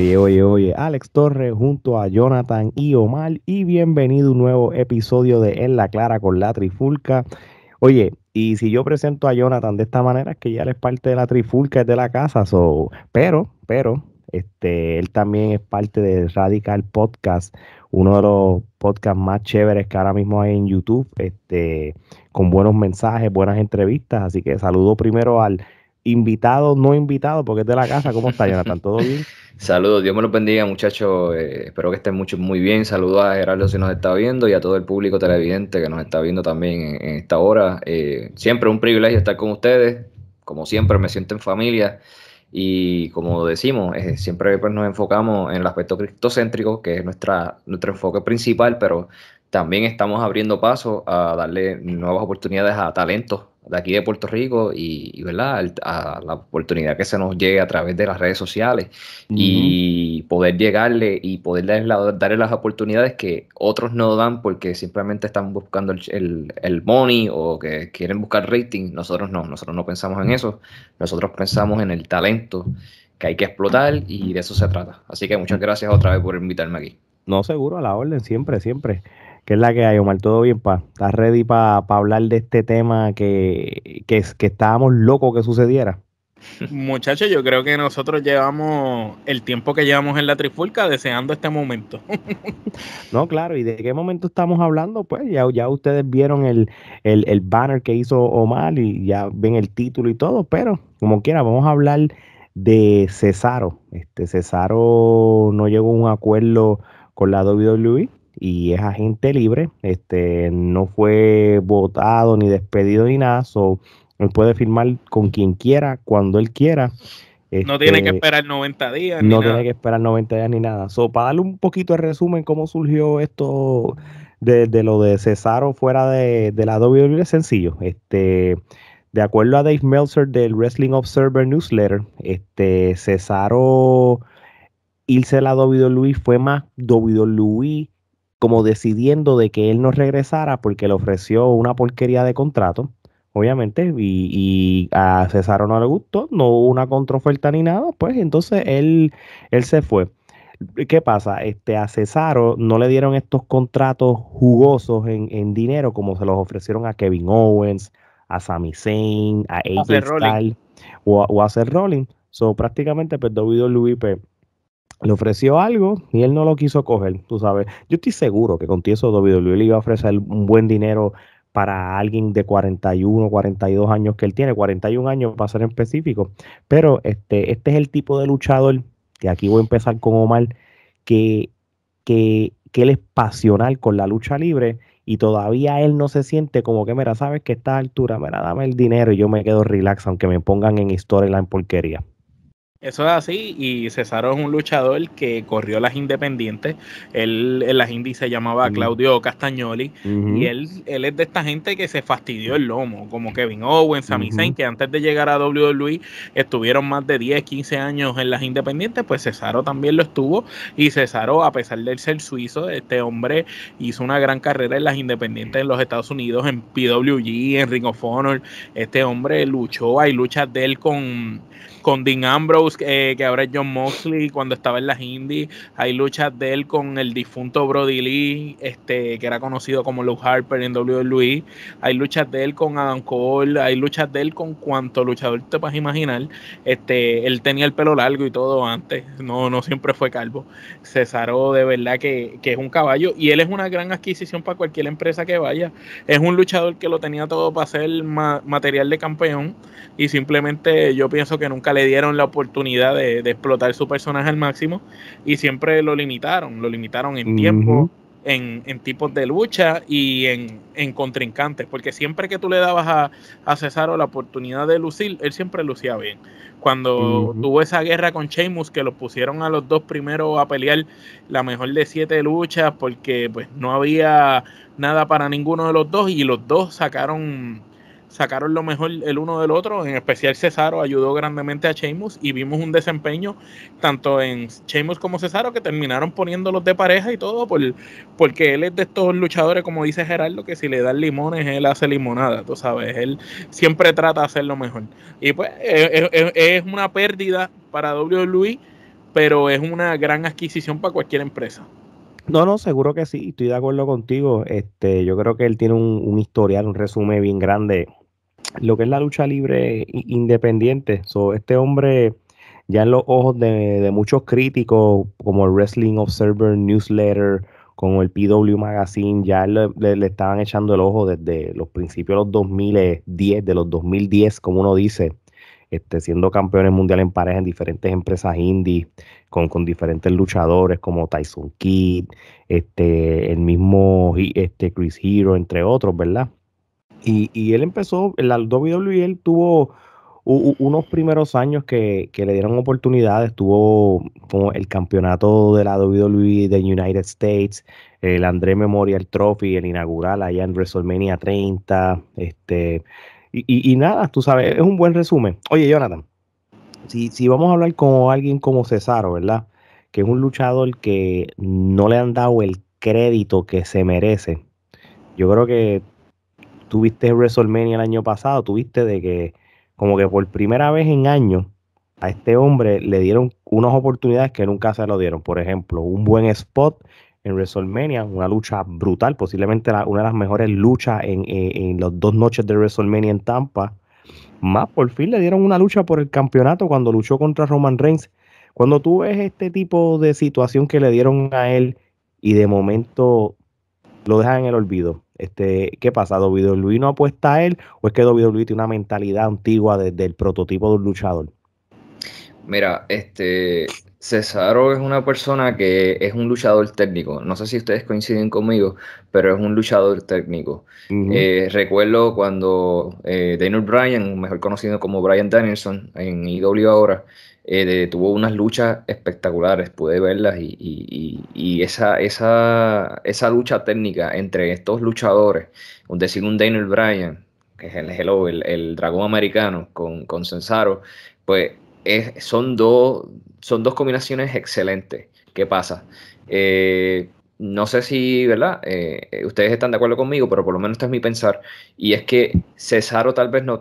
Oye, oye, oye, Alex Torres junto a Jonathan y Omar y bienvenido a un nuevo episodio de En la Clara con la Trifulca. Oye, y si yo presento a Jonathan de esta manera es que ya él es parte de la Trifulca, es de la casa, so, pero, pero, este, él también es parte de Radical Podcast, uno de los podcasts más chéveres que ahora mismo hay en YouTube, este, con buenos mensajes, buenas entrevistas, así que saludo primero al invitado, no invitado, porque es de la casa. ¿Cómo está, Jonathan? ¿Todo bien? Saludos, Dios me los bendiga, muchachos. Eh, espero que estén mucho, muy bien. Saludos a Gerardo si nos está viendo y a todo el público televidente que nos está viendo también en, esta hora. Eh, siempre un privilegio estar con ustedes. Como siempre, me siento en familia. Y como decimos, eh, siempre pues, nos enfocamos en el aspecto criptocéntrico, que es nuestra, nuestro enfoque principal, pero también estamos abriendo paso a darle nuevas oportunidades a talentos de aquí de Puerto Rico y, ¿verdad? a la oportunidad que se nos llegue a través de las redes sociales y poder llegarle y poder darle, las oportunidades que otros no dan porque simplemente están buscando el, money o que quieren buscar rating. Nosotros no, nosotros no pensamos en eso, nosotros pensamos en el talento que hay que explotar y de eso se trata. Así que muchas gracias otra vez por invitarme aquí. No, seguro, a la orden, siempre, siempre. ¿Qué es la que hay, Omar? ¿Todo bien, pa? ¿Estás ready para hablar de este tema que, que estábamos locos que sucediera? Muchachos, yo creo que nosotros llevamos el tiempo que llevamos en la trifulca deseando este momento. no, claro, ¿y de qué momento estamos hablando? Pues ya, ya ustedes vieron el, el, banner que hizo Omar y ya ven el título y todo, pero como quiera, vamos a hablar de Cesaro. Este Cesaro no llegó a un acuerdo con la WWE y es agente libre, este, no fue votado ni despedido ni nada, so, él puede firmar con quien quiera, cuando él quiera. no tiene que este, esperar 90 días. No tiene que esperar 90 días ni nada. So, para darle un poquito de resumen, cómo surgió esto de, lo de Cesaro fuera de, de la WWE, sencillo. Este, de acuerdo a Dave Meltzer del Wrestling Observer Newsletter, este, Cesaro irse a la WWE fue más WWE como decidiendo de que él no regresara porque le ofreció una porquería de contrato, obviamente, y, a Cesaro no le gustó, no hubo una contraoferta ni nada, pues entonces él, él se fue. ¿Qué pasa? Este, a Cesaro no le dieron estos contratos jugosos en, dinero como se los ofrecieron a Kevin Owens, a Sami Zayn, a AJ Styles o, a hacer Rolling. So, prácticamente, pues, David le ofreció algo y él no lo quiso coger, tú sabes. Yo estoy seguro que con eso WWE iba a ofrecer un buen dinero para alguien de 41, 42 años que él tiene, 41 años para ser específico. Pero este, este es el tipo de luchador, que aquí voy a empezar con Omar, que, que, él es pasional con la lucha libre y todavía él no se siente como que, mira, sabes que a esta altura, mira, dame el dinero y yo me quedo relax, aunque me pongan en storyline porquería. Eso es así, y Cesaro es un luchador que corrió las independientes. Él en las indies se llamaba Claudio Castagnoli, y él, él es de esta gente que se fastidió el lomo, como Kevin Owens, Sami Zayn, que antes de llegar a WWE estuvieron más de 10, 15 años en las independientes. Pues Cesaro también lo estuvo, y Cesaro, a pesar de ser suizo, este hombre hizo una gran carrera en las independientes en los Estados Unidos, en PWG, en Ring of Honor. Este hombre luchó, hay luchas de él con con Dean Ambrose, que eh, ahora es John Moxley, cuando estaba en las indies. Hay luchas de él con el difunto Brody Lee, este, que era conocido como Lou Harper en WWE. Hay luchas de él con Adam Cole, hay luchas de él con cuanto luchador te puedas imaginar. Este, él tenía el pelo largo y todo antes, no, no siempre fue calvo. Cesaro de verdad que, es un caballo y él es una gran adquisición para cualquier empresa que vaya. Es un luchador que lo tenía todo para ser material de campeón y simplemente yo pienso que nunca le dieron la oportunidad de, explotar su personaje al máximo y siempre lo limitaron, lo limitaron en tiempo, en, tipos de lucha y en, en, contrincantes, porque siempre que tú le dabas a, a, Cesaro la oportunidad de lucir, él siempre lucía bien. Cuando tuvo esa guerra con Sheamus, que los pusieron a los dos primero a pelear la mejor de siete luchas, porque pues no había nada para ninguno de los dos y los dos sacaron sacaron lo mejor el uno del otro, en especial Cesaro ayudó grandemente a Sheamus y vimos un desempeño tanto en Sheamus como Cesaro que terminaron poniéndolos de pareja y todo por, porque él es de estos luchadores, como dice Gerardo, que si le dan limones, él hace limonada, tú sabes, él siempre trata de hacer lo mejor. Y pues e, e, e, es, una pérdida para WWE, pero es una gran adquisición para cualquier empresa. No, no, seguro que sí, estoy de acuerdo contigo. Este, yo creo que él tiene un historial, un resumen bien grande lo que es la lucha libre independiente. So, este hombre, ya en los ojos de, muchos críticos, como el Wrestling Observer Newsletter, como el PW Magazine, ya le, estaban echando el ojo desde los principios de los 2010, de los 2010, como uno dice, este, siendo campeones mundiales en pareja en diferentes empresas indie, con, diferentes luchadores como Tyson Kidd, este, el mismo este, Chris Hero, entre otros, ¿verdad? Y, él empezó, el la WWE él tuvo unos primeros años que, le dieron oportunidades, tuvo como el campeonato de la WWE de United States, el André Memorial Trophy, el inaugural allá en WrestleMania 30, este, y, nada, tú sabes, es un buen resumen. Oye, Jonathan, si, si vamos a hablar con alguien como Cesaro, ¿verdad? Que es un luchador que no le han dado el crédito que se merece. Yo creo que tuviste WrestleMania el año pasado, tuviste de que como que por primera vez en años a este hombre le dieron unas oportunidades que nunca se lo dieron. Por ejemplo, un buen spot en WrestleMania, una lucha brutal, posiblemente una de las mejores luchas en, en las dos noches de WrestleMania en Tampa. Más por fin le dieron una lucha por el campeonato cuando luchó contra Roman Reigns. Cuando tú ves este tipo de situación que le dieron a él y de momento lo dejan en el olvido, este, ¿Qué pasa? Luis no apuesta a él o es que Luis tiene una mentalidad antigua desde el prototipo de un luchador? Mira, este Cesaro es una persona que es un luchador técnico. No sé si ustedes coinciden conmigo, pero es un luchador técnico. Eh, recuerdo cuando eh, Daniel Bryan, mejor conocido como Bryan Danielson en IW ahora, eh, tuvo unas luchas espectaculares, pude verlas y, esa, lucha técnica entre estos luchadores, un decir un Daniel Bryan, que es el, hello, el, dragón americano con, Cesaro, pues son, dos, son dos combinaciones excelentes. ¿Qué pasa? Eh, no sé si, ¿verdad? Eh, ustedes están de acuerdo conmigo, pero por lo menos este es mi pensar. Y es que Cesaro tal vez no,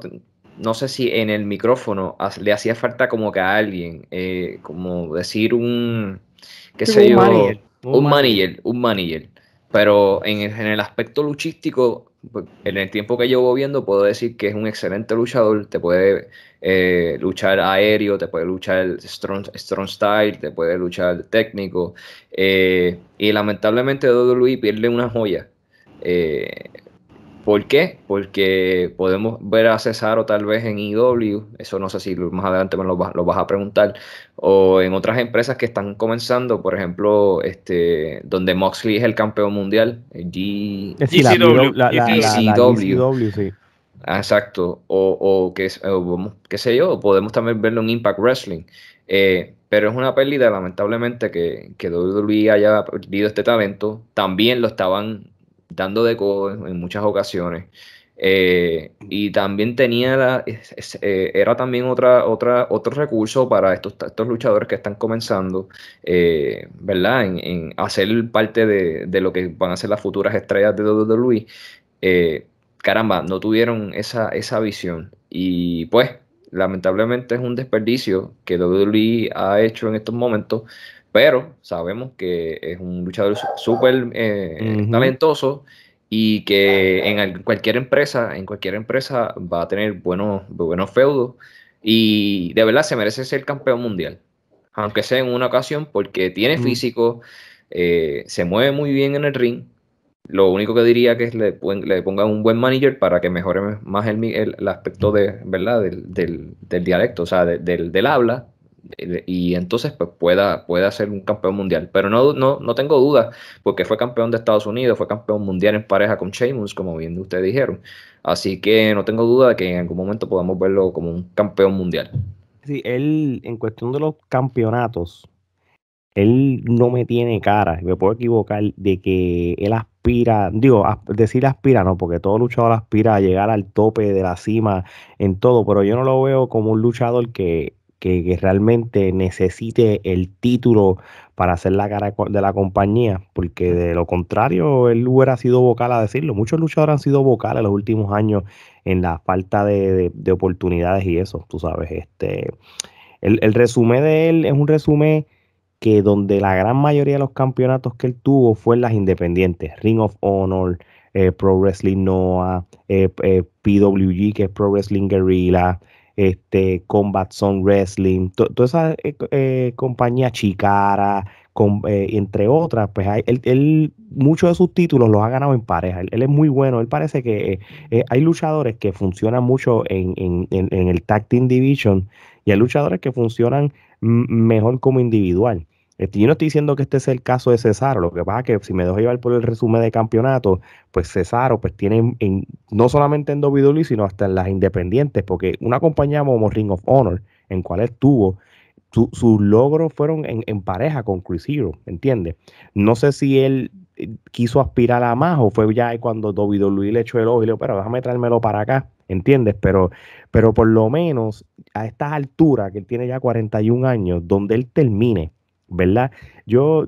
no sé si en el micrófono le hacía falta como que a alguien, eh, como decir un, qué sé un yo, un, Pero en el, aspecto luchístico, pues, en el tiempo que llevo viendo, puedo decir que es un excelente luchador. Te puede eh, luchar aéreo, te puede luchar strong, strong style, te puede luchar técnico. Eh, y lamentablemente Luis pierde una joya. ¿Por qué? Porque podemos ver a Cesaro tal vez en IW, eso no sé si más adelante me lo, vas a preguntar, o en otras empresas que están comenzando, por ejemplo, este, donde Moxley es el campeón mundial, el eh, GCW. Exacto, o, que, qué sé yo, podemos también verlo en Impact Wrestling. Eh, pero es una pérdida, lamentablemente, que, que WWE haya perdido este talento. También lo estaban dando de en muchas ocasiones. Eh, y también tenía la, eh, era también otra, otra, otro recurso para estos, luchadores que están comenzando, eh, ¿verdad? En, en, hacer parte de, lo que van a ser las futuras estrellas de WWE. caramba, no tuvieron esa, esa visión. Y pues, lamentablemente es un desperdicio que WWE ha hecho en estos momentos pero sabemos que es un luchador súper eh, talentoso y que en cualquier empresa, en cualquier empresa va a tener buenos, buenos feudos y de verdad se merece ser campeón mundial, aunque sea en una ocasión porque tiene mm. físico, eh, se mueve muy bien en el ring. Lo único que diría que es le, le pongan un buen manager para que mejore más el, aspecto de, ¿verdad? Del, dialecto, o sea, del habla, y entonces pues pueda, pueda ser un campeón mundial. Pero no, no, tengo duda porque fue campeón de Estados Unidos, fue campeón mundial en pareja con Sheamus, como bien ustedes dijeron. Así que no tengo duda de que en algún momento podamos verlo como un campeón mundial. Sí, él en cuestión de los campeonatos, él no me tiene cara, me puedo equivocar, de que él aspira, digo, decir aspira no, porque todo luchador aspira a llegar al tope de la cima en todo, pero yo no lo veo como un luchador que que, realmente necesite el título para hacer la cara de la compañía, porque de lo contrario él hubiera sido vocal a decirlo. Muchos luchadores han sido vocales en los últimos años en la falta de, oportunidades y eso, tú sabes. Este, el, resumen de él es un resumen que donde la gran mayoría de los campeonatos que él tuvo fue en las independientes, Ring of Honor, eh, Pro Wrestling Noah, eh, eh, PWG, que es Pro Wrestling Guerrilla, este, Combat Zone Wrestling, toda esa eh, eh, compañía, Chicara, eh, entre otras, pues hay, él, muchos de sus títulos los ha ganado en pareja. Él, es muy bueno. Él parece que hay luchadores que funcionan mucho en, en, el Tag Team Division y hay luchadores que funcionan mejor como individual. Este, yo no estoy diciendo que este sea el caso de Cesaro, lo que pasa es que si me dejo llevar por el resumen de campeonato, pues Cesaro pues tiene en, no solamente en WWE, sino hasta en las independientes, porque una compañía como Ring of Honor, en cual estuvo, sus logros fueron en, pareja con Chris Hero, ¿entiendes? No sé si él eh, quiso aspirar a más o fue ya cuando WWE le echó el ojo y le dijo, pero déjame traérmelo para acá, ¿entiendes? Pero, pero por lo menos a estas alturas, que él tiene ya 41 años, donde él termine ¿verdad? Yo,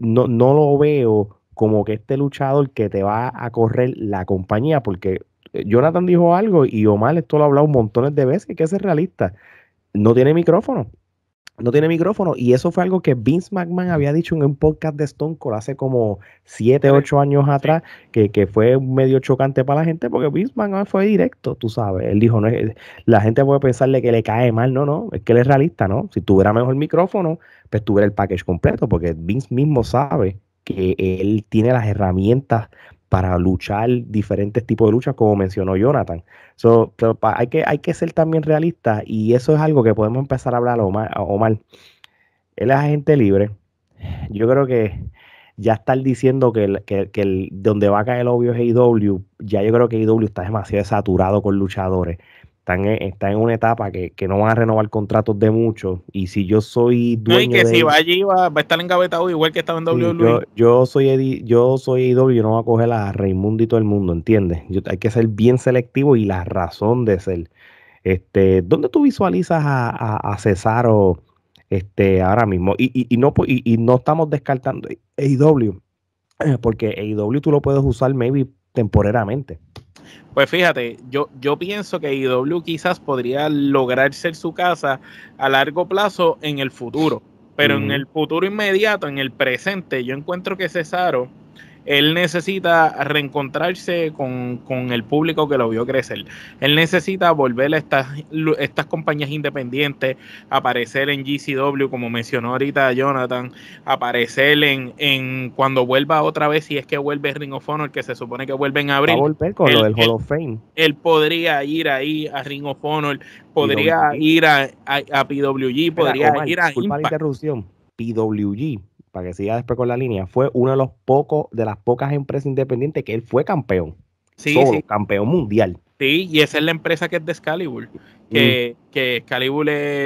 no, no lo veo como que este luchador que te va a correr la compañía, porque eh, Jonathan dijo algo y Omar esto lo ha hablado montones de veces, que es realista. No tiene micrófono no tiene micrófono y eso fue algo que Vince McMahon había dicho en un podcast de Stone Cold hace como 7, ocho años atrás, que, fue medio chocante para la gente porque Vince McMahon fue directo, tú sabes, él dijo, no, la gente puede pensarle que le cae mal, no, no, es que él es realista, ¿no? Si tuviera mejor micrófono, pues tuviera el package completo porque Vince mismo sabe que él tiene las herramientas para luchar diferentes tipos de luchas, como mencionó Jonathan. hay, que, hay que ser también realistas y eso es algo que podemos empezar a hablar Omar. Él es agente libre. Yo creo que ya estar diciendo que, donde va a caer el obvio es AEW, ya yo creo que AEW está demasiado saturado con luchadores. Está en, una etapa que, no van a renovar contratos de mucho Y si yo soy dueño. No, y que si va allí va, a estar engavetado igual que estaba en WWE. Yo, e. yo, soy yo soy e y no voy a coger a Raimundo y todo el mundo, ¿entiendes? hay que ser bien selectivo y la razón de ser. Este, ¿Dónde tú visualizas a, a, o Cesaro este, ahora mismo? Y, no, y, y, no estamos descartando AEW, porque AEW tú lo puedes usar maybe temporeramente. Pues fíjate, yo, yo pienso que IW quizás podría lograr ser su casa a largo plazo en el futuro, pero en el futuro inmediato, en el presente, yo encuentro que Cesaro él necesita reencontrarse con, el público que lo vio crecer. Él necesita volver a estas, estas compañías independientes, aparecer en GCW, como mencionó ahorita Jonathan, aparecer en, en cuando vuelva otra vez, si es que vuelve Ring of Honor, que se supone que vuelve en abril. a volver con lo del Hall of Fame. Él, podría ir ahí a Ring of Honor, podría ir a, PWG, podría ir a. Impact. la interrupción. PWG para que siga después con la línea, fue uno de los pocos, de las pocas empresas independientes que él fue campeón. Sí, campeón mundial. Sí, y esa es la empresa que es de Excalibur. Mm. que, es que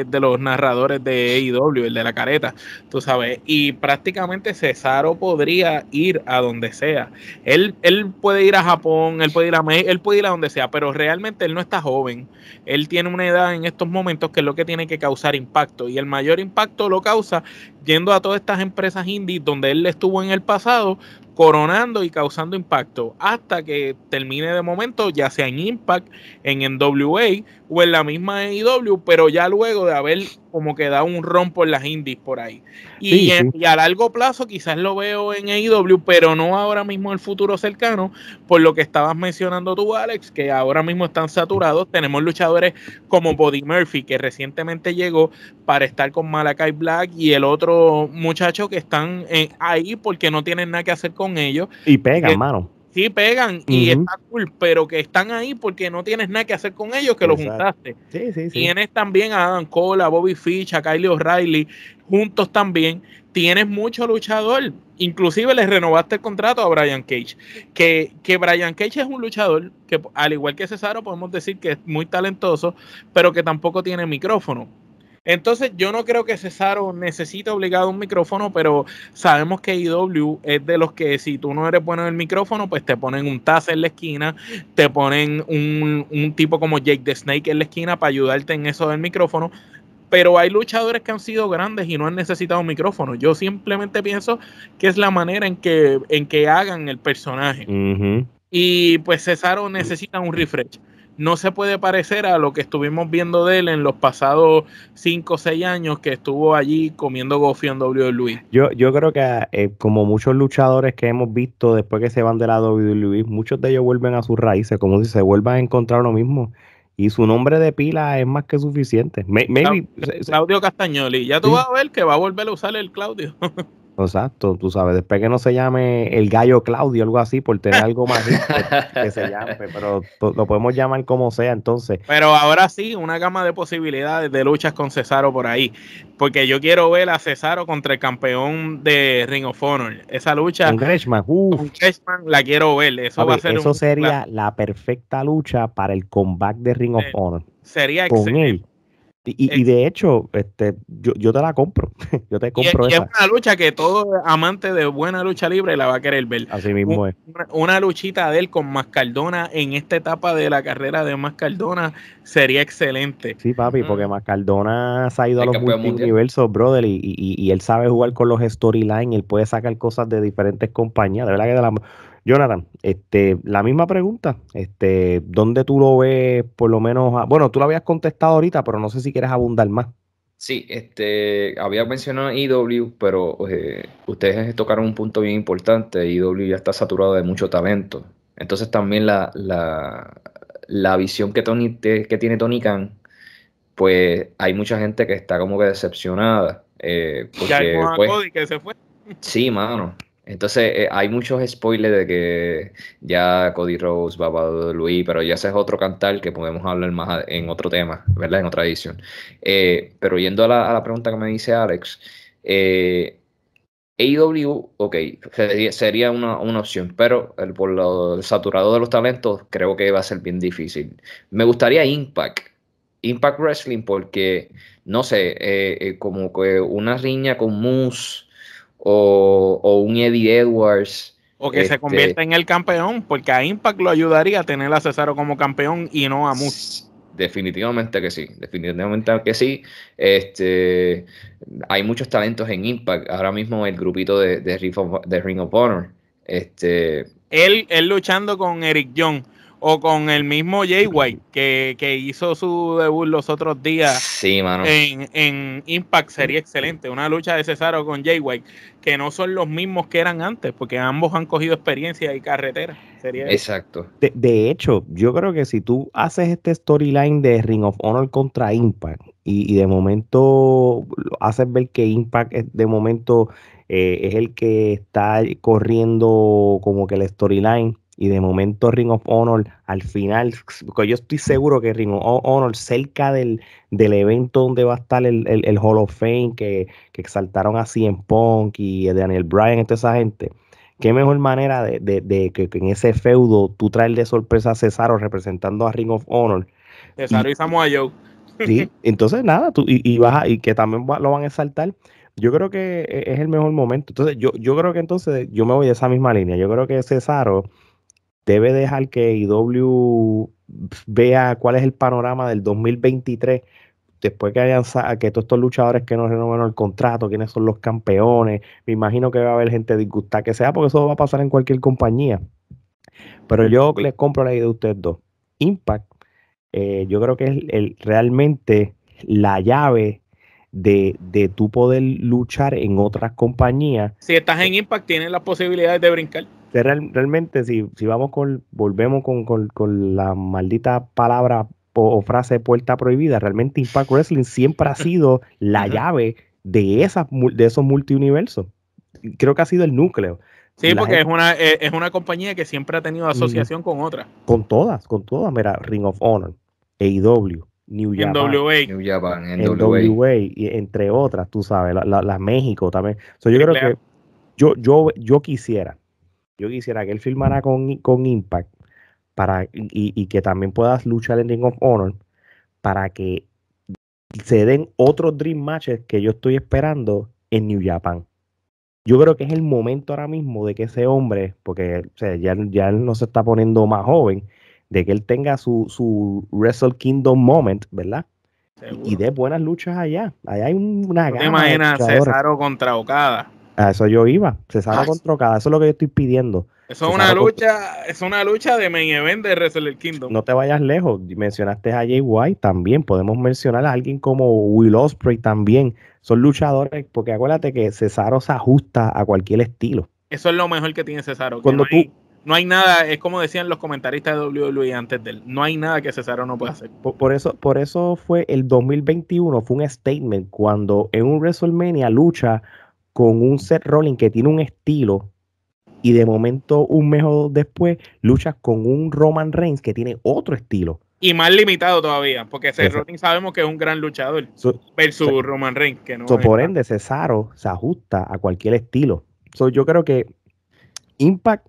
de los narradores de AEW, el de la careta, tú sabes, y prácticamente Cesaro podría ir a donde sea. Él, él puede ir a Japón, él puede ir a México, él puede ir a donde sea, pero realmente él no está joven. Él tiene una edad en estos momentos que es lo que tiene que causar impacto, y el mayor impacto lo causa yendo a todas estas empresas indies donde él estuvo en el pasado, coronando y causando impacto, hasta que termine de momento, ya sea en Impact, en NWA o en la misma AEW, pero ya luego de haber como que un rompo en las indies por ahí. Y, a largo plazo quizás lo veo en AEW, pero no ahora mismo en el futuro cercano, por lo que estabas mencionando tú, Alex, que ahora mismo están saturados. Tenemos luchadores como Body Murphy, que recientemente llegó para estar con Malakai Black y el otro muchacho que están eh, ahí porque no tienen nada que hacer con ellos. Y pegan, hermano. Eh, Sí, pegan y está cool, pero que están ahí porque no tienes nada que hacer con ellos que los juntaste. Tienes también a Adam Cole, a Bobby Fish, a Kylie O'Reilly, juntos también. Tienes mucho luchador. Inclusive le renovaste el contrato a Brian Cage. Que, que Brian Cage es un luchador que, al igual que Cesaro, podemos decir que es muy talentoso, pero que tampoco tiene micrófono entonces, yo no creo que Cesaro necesite obligado un micrófono, pero sabemos que IW es de los que si tú no eres bueno en el micrófono, pues te ponen un Taz en la esquina, te ponen un, tipo como Jake the Snake en la esquina para ayudarte en eso del micrófono. Pero hay luchadores que han sido grandes y no han necesitado un micrófono. Yo simplemente pienso que es la manera en que, en que hagan el personaje. Y pues Cesaro necesita un refresh no se puede parecer a lo que estuvimos viendo de él en los pasados 5 o 6 años que estuvo allí comiendo gofio en WWE. Yo, yo creo que eh, como muchos luchadores que hemos visto después que se van de la WWE, muchos de ellos vuelven a sus raíces, como si se vuelvan a encontrar lo mismo. Y su nombre de pila es más que suficiente. Maybe, Claudio Castagnoli. Ya tú vas a ver que va a volver a usar el Claudio. Exacto, tú sabes, después que no se llame el gallo Claudio o algo así, por tener algo más que se llame, pero lo podemos llamar como sea entonces. Pero ahora sí, una gama de posibilidades de luchas con Cesaro por ahí, porque yo quiero ver a Cesaro contra el campeón de Ring of Honor, esa lucha. la quiero ver, eso va a ser Eso sería la perfecta lucha para el comeback de Ring of Honor. Sería con Él y, y, eh, de hecho, este, yo, te la compro. yo te compro y, es una lucha que todo amante de buena lucha libre la va a querer ver. Así mismo una, es. Una, luchita de él con Mascardona en esta etapa de la carrera de Mascardona sería excelente. Sí, papi, mm. porque Mascardona se ha ido a los multiversos, brother, y, y, él sabe jugar con los storylines, él puede sacar cosas de diferentes compañías. De verdad que de la, Jonathan, este, la misma pregunta, este, ¿dónde tú lo ves por lo menos? bueno, tú lo habías contestado ahorita, pero no sé si quieres abundar más. Sí, este, había mencionado IW, e pero eh, ustedes tocaron un punto bien importante. IW e ya está saturado de mucho talento. Entonces también la, la, visión que, Tony, que tiene Tony Khan, pues hay mucha gente que está como que decepcionada. Eh, porque, ya, pues Cody que se fue. Sí, mano. Entonces, eh, hay muchos spoilers de que ya Cody Rose va para Luis, e, pero ya ese es otro cantar que podemos hablar más en otro tema, ¿verdad? En otra edición. Eh, pero yendo a la, pregunta que me dice Alex, eh, AEW, ok, sería una, opción, pero por lo saturado de los talentos, creo que va a ser bien difícil. Me gustaría Impact. Impact Wrestling, porque, no sé, eh, como que una riña con Moose o, o un Eddie Edwards. O que se este, convierta en el campeón, porque a Impact lo ayudaría a tener a Cesaro como campeón y no a Moose. Definitivamente que sí, definitivamente que sí. Este, hay muchos talentos en Impact. Ahora mismo el grupito de, Ring, of, Honor. Este, él, él luchando con Eric Young o con el mismo Jay White que, hizo su debut los otros días sí, En, Impact sería excelente. Una lucha de Cesaro con Jay White, que no son los mismos que eran antes, porque ambos han cogido experiencia y carretera. Sería Exacto. De, hecho, yo creo que si tú haces este storyline de Ring of Honor contra Impact y, de momento haces ver que Impact de momento eh, es el que está corriendo como que el storyline y de momento Ring of Honor al final, porque yo estoy seguro que Ring of Honor cerca del, del evento donde va a estar el, el, Hall of Fame que, exaltaron a en Punk y Daniel Bryan y toda esa gente, qué mejor manera de, que, en ese feudo tú traes de sorpresa a Cesaro representando a Ring of Honor. Cesaro y, y Sí, entonces nada, tú, y, y, vas y que también lo van a exaltar. Yo creo que e, es el mejor momento. Entonces, yo, yo creo que entonces yo me voy de esa misma línea. Yo creo que Cesaro debe dejar que IW vea cuál es el panorama del 2023 después que hayan que todos estos luchadores que no renovaron el contrato, quiénes son los campeones, me imagino que va a haber gente disgustada que sea, porque eso va a pasar en cualquier compañía. Pero yo les compro la idea de ustedes dos. Impact, eh, yo creo que es realmente la llave de, de tu poder luchar en otras compañías. Si estás en eh, Impact, tienes las posibilidades de brincar realmente, si, vamos con, volvemos con, la maldita palabra o, frase puerta prohibida, realmente Impact Wrestling siempre ha sido la llave de, esas, de esos multiuniversos. Creo que ha sido el núcleo. Sí, porque es, una, e, es una compañía que siempre ha tenido asociación con otras. Con todas, con todas. Mira, Ring of Honor, AEW, e New Japan, NWA. New y entre otras, tú sabes, la, México también. yo creo que yo, yo, yo quisiera yo quisiera que él firmara con, con Impact para, y, que también puedas luchar en Ring of Honor para que se den otros Dream Matches que yo estoy esperando en New Japan. Yo creo que es el momento ahora mismo de que ese hombre, porque ya, ya él no se está poniendo más joven, de que él tenga su, su Wrestle Kingdom moment, ¿verdad? Y de buenas luchas allá. Allá hay una gama. ¿Te imaginas Cesaro contra Okada? A eso yo iba. César ah, contra Eso es lo que yo estoy pidiendo. Eso es una lucha, es una lucha de main event de Wrestle Kingdom. No te vayas lejos. Mencionaste a Jay White también. Podemos mencionar a alguien como Will Osprey también. Son luchadores, porque acuérdate que Cesaro se ajusta a cualquier estilo. Eso es lo mejor que tiene Cesaro. Cuando no tú, hay no hay nada, es como decían los comentaristas de WWE antes de él, no hay nada que Cesaro no pueda hacer. eso, por eso fue el 2021, fue un statement cuando en un WrestleMania lucha con un Seth Rollins que tiene un estilo y de momento un mes o dos después luchas con un Roman Reigns que tiene otro estilo. Y más limitado todavía, porque Seth Rollins sabemos que es un gran luchador versus Roman Reigns. Que no por ende, Cesaro se ajusta a cualquier estilo. yo creo que Impact,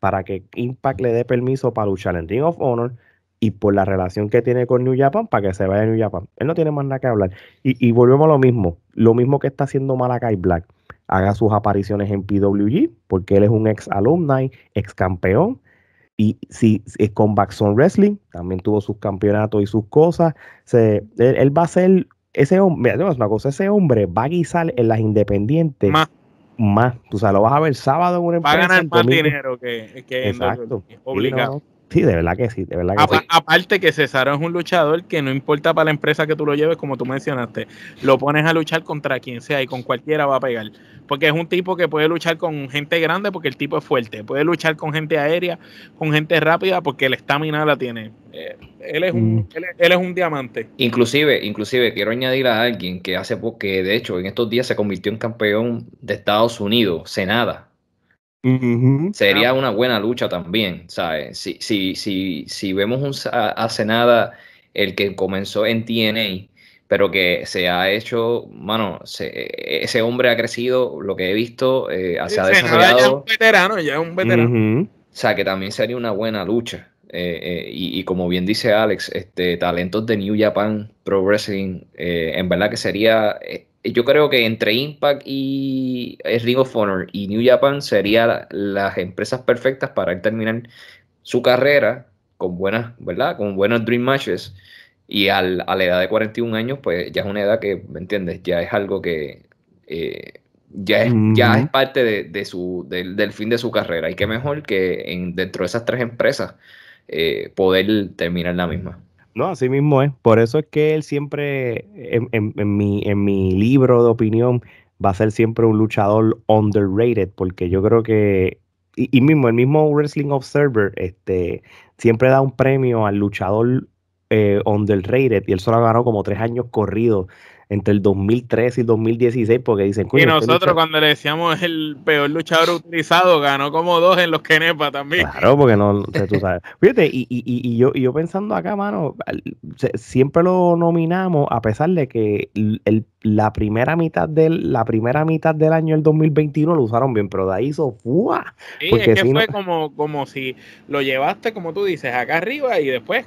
para que Impact le dé permiso para luchar en Ring of Honor, y por la relación que tiene con New Japan para que se vaya a New Japan. Él no tiene más nada que hablar. Y, y volvemos a lo mismo, lo mismo que está haciendo Malakai Black haga sus apariciones en PWG, porque él es un ex alumni, ex campeón. Y si, es con Baxon Wrestling también tuvo sus campeonatos y sus cosas. Se, él, va a ser ese hombre, una cosa, ese hombre va a guisar en las independientes más. más. O lo vas a ver sábado en una empresa. Va a ganar más dinero que, que Exacto. obligado. Sí, de verdad que sí, de verdad que Aparte que Cesaro es un luchador que no importa para la empresa que tú lo lleves, como tú mencionaste, lo pones a luchar contra quien sea y con cualquiera va a pegar. Porque es un tipo que puede luchar con gente grande porque el tipo es fuerte, puede luchar con gente aérea, con gente rápida porque la estamina la tiene. Eh, él, es un, mm. él, es un diamante. Inclusive, inclusive quiero añadir a alguien que hace poco, que de hecho en estos días se convirtió en campeón de Estados Unidos, Senada. Sería ah. una buena lucha también, ¿sabes? Si, si vemos un, hace nada el que comenzó en TNA, pero que se ha hecho, mano, ese hombre ha crecido, lo que he visto, eh, ha desarrollado. Ya es un veterano, ya es un veterano. O sea, que también sería una buena lucha. Eh, eh, y, como bien dice Alex, este, talentos de New Japan Pro Wrestling, en verdad que sería eh, yo creo que entre Impact y eh, Ring of Honor y New Japan serían las empresas perfectas para él terminar su carrera con buenas, ¿verdad? Con buenos Dream Matches. Y a la edad de 41 años, pues ya es una edad que, ¿me entiendes? Ya es algo que eh, ya, es, ya es parte de, su, del fin de su carrera. Y qué mejor que en, dentro de esas tres empresas poder terminar la misma. No, así mismo es. Por eso es que él siempre, en, mi, en mi libro de opinión, va a ser siempre un luchador underrated, porque yo creo que, y, mismo el mismo Wrestling Observer, este, siempre da un premio al luchador eh, underrated, y él solo ganado como tres años corridos entre el 2013 y 2016 porque dicen... Y nosotros cuando le decíamos el peor luchador utilizado, ganó como dos en los Kenepa también. Claro, porque no, tú sabes. Fíjate, y, yo, y yo pensando acá, mano, siempre lo nominamos a pesar de que la, primera mitad del, la primera mitad del año, el 2021, lo usaron bien, pero de ahí hizo ¡fua! Sí, es que fue como, como si lo llevaste, como tú dices, acá arriba y después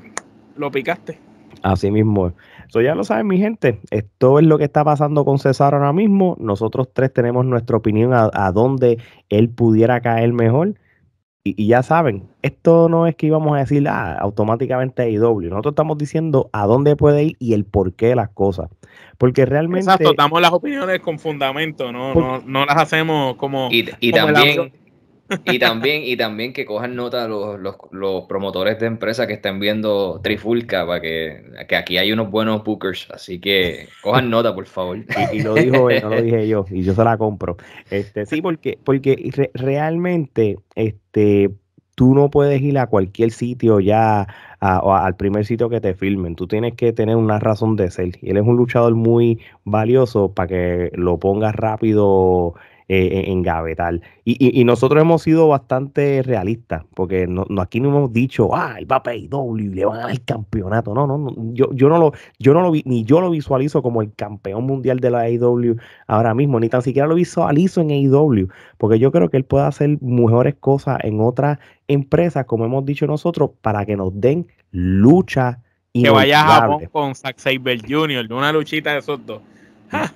lo picaste. Así mismo. So, ya lo saben, mi gente, esto es lo que está pasando con César ahora mismo. Nosotros tres tenemos nuestra opinión a, dónde él pudiera caer mejor. Y, y, ya saben, esto no es que íbamos a decir ah, automáticamente automáticamente IW. Nosotros estamos diciendo a dónde puede ir y el porqué de las cosas. Porque realmente. Exacto, damos las opiniones con fundamento, no, no, no, las hacemos como. Y, también. Y también, y también que cojan nota los, promotores de empresas que estén viendo Trifulca para que, aquí hay unos buenos bookers, así que cojan nota, por favor. Y, lo dijo no lo dije yo, y yo se la compro. Este, sí, porque, porque realmente, este, tú no puedes ir a cualquier sitio ya a, al primer sitio que te filmen. Tú tienes que tener una razón de ser. Y él es un luchador muy valioso para que lo pongas rápido eh, engavetar. Y, nosotros hemos sido bastante realistas, porque no, aquí no hemos dicho, ay, va a le van a dar el campeonato. No, no, no yo, yo, no lo, yo no lo vi, ni yo lo visualizo como el campeón mundial de la AEW ahora mismo, ni tan siquiera lo visualizo en AEW, porque yo creo que él puede hacer mejores cosas en otras empresas, como hemos dicho nosotros, para que nos den lucha. Que vaya a Japón con Zack Saber Jr., una luchita de esos dos. Ah,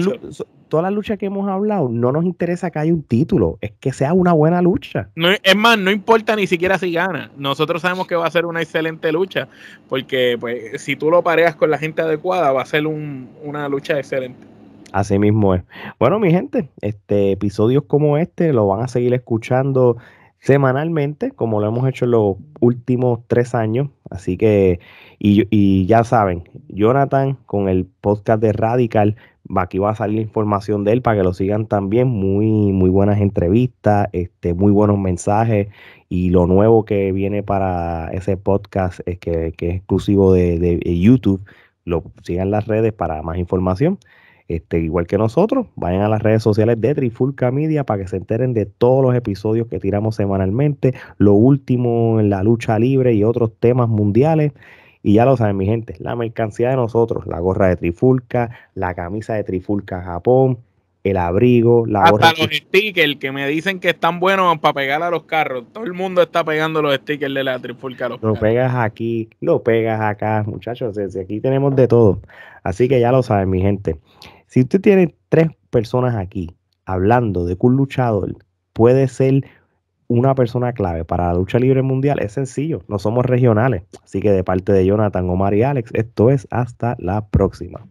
toda la lucha que hemos hablado, no nos interesa que haya un título, es que sea una buena lucha. No, es más, no importa ni siquiera si gana. Nosotros sabemos que va a ser una excelente lucha, porque pues, si tú lo pareas con la gente adecuada, va a ser una lucha excelente. Así mismo es. Bueno, mi gente, este episodios como este lo van a seguir escuchando semanalmente, como lo hemos hecho en los últimos tres años. Así que, y, y, ya saben, Jonathan con el podcast de Radical, aquí va a salir información de él para que lo sigan también. Muy, muy buenas entrevistas, este, muy buenos mensajes. Y lo nuevo que viene para ese podcast es que, es exclusivo de YouTube. Lo sigan las redes para más información. Este, igual que nosotros, vayan a las redes sociales de Trifulca Media para que se enteren de todos los episodios que tiramos semanalmente, lo último en la lucha libre y otros temas mundiales. Y ya lo saben, mi gente, la mercancía de nosotros, la gorra de Trifulca, la camisa de Trifulca Japón, el abrigo, la Hasta los stickers que me dicen que están buenos para pegar a los carros. Todo el mundo está pegando los stickers de la Trifulca Lo pegas aquí, lo pegas acá, muchachos. Aquí tenemos de todo. Así que ya lo saben, mi gente. Si usted tiene tres personas aquí hablando de que un luchador puede ser una persona clave para la lucha libre mundial, es sencillo, no somos regionales. Así que de parte de Jonathan, Omar y Alex, esto es hasta la próxima.